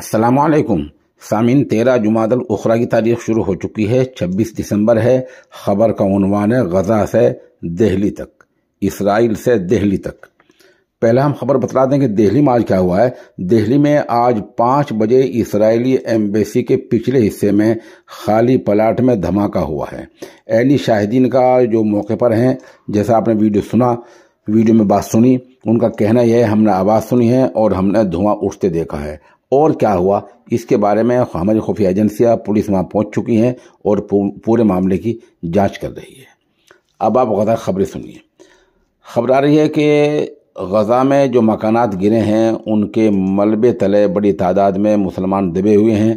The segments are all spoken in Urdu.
السلام علیکم سامعین تیرہ جماعت الاخرہ کی تاریخ شروع ہو چکی ہے چھبیس دسمبر ہے خبر کا عنوان ہے غزہ سے دہلی تک اسرائیل سے دہلی تک پہلے ہم خبر بتلا دیں کہ دہلی میں آج کیا ہوا ہے دہلی میں آج پانچ بجے اسرائیلی ایمبیسی کے پچھلے حصے میں خالی پلاٹ میں دھماکہ ہوا ہے اہلی شاہدین کا جو موقع پر ہیں جیسا آپ نے ویڈیو سنا ویڈیو میں بات سنی ان کا کہنا یہ ہے ہم نے آواز سنی ہے اور ہم نے دھواں اٹھتے دیکھا ہے اور کیا ہوا اس کے بارے میں ہماری خفیہ ایجنسیاں پولیس وہاں پہنچ چکی ہیں اور پورے معاملے کی جانچ کر رہی ہے اب آپ غزہ خبریں سنیے خبر آ رہی ہے کہ غزہ میں جو مکانات گرے ہیں ان کے ملبے تلے بڑی تعداد میں مسلمان دبے ہوئے ہیں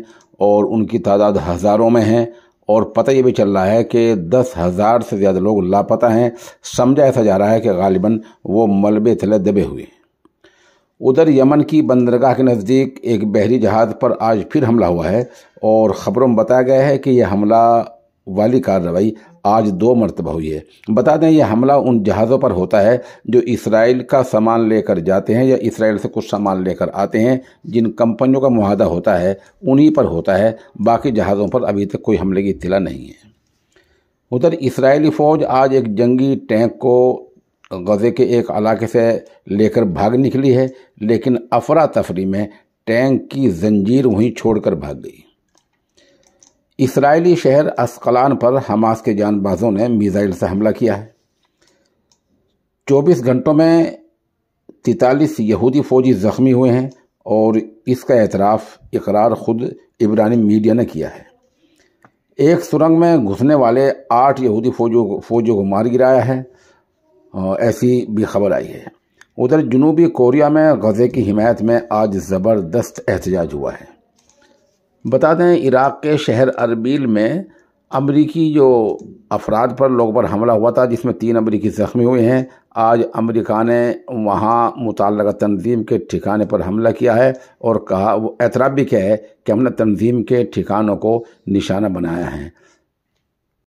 اور ان کی تعداد ہزاروں میں ہیں اور پتہ یہ بھی چل رہا ہے کہ دس ہزار سے زیادہ لوگ لاپتہ ہیں سمجھا ایسا جا رہا ہے کہ غالباً وہ ملبے تلے دبے ہوئے ہیں ادھر یمن کی بندرگاہ کے نزدیک ایک بحری جہاز پر آج پھر حملہ ہوا ہے اور خبروں میں بتایا گیا ہے کہ یہ حملہ والی کارروائی آج دو مرتبہ ہوئی ہے بتا دیں یہ حملہ ان جہازوں پر ہوتا ہے جو اسرائیل کا سامان لے کر جاتے ہیں یا اسرائیل سے کچھ سامان لے کر آتے ہیں جن کمپنیوں کا معاہدہ ہوتا ہے انہی پر ہوتا ہے باقی جہازوں پر ابھی تک کوئی حملے کی اطلاع نہیں ہے ادھر اسرائیلی فوج آج ایک جنگی ٹینک کو غزے کے ایک علاقے سے لے کر بھاگ نکلی ہے لیکن افراتفری میں ٹینک کی زنجیر وہیں چھوڑ کر بھاگ گئی اسرائیلی شہر اسقلان پر حماس کے جان بازوں نے میزائل سے حملہ کیا ہے چوبیس گھنٹوں میں تینتالیس یہودی فوجی زخمی ہوئے ہیں اور اس کا اعتراف اقرار خود عبرانی میڈیا نے کیا ہے ایک سرنگ میں گھسنے والے آٹھ یہودی فوجیوں کو مار گرایا ہے ایسی بھی خبر آئی ہے ادھر جنوبی کوریا میں غزے کی حمایت میں آج زبردست احتجاج ہوا ہے بتا دیں عراق کے شہر اربیل میں امریکی جو افراد پر لوگ پر حملہ ہوا تھا جس میں تین امریکی زخمی ہوئے ہیں آج امریکہ نے وہاں متعلقہ تنظیم کے ٹھکانے پر حملہ کیا ہے اور کہا وہ اعتراف بھی کیا ہے کہ ہم نے تنظیم کے ٹھکانوں کو نشانہ بنایا ہے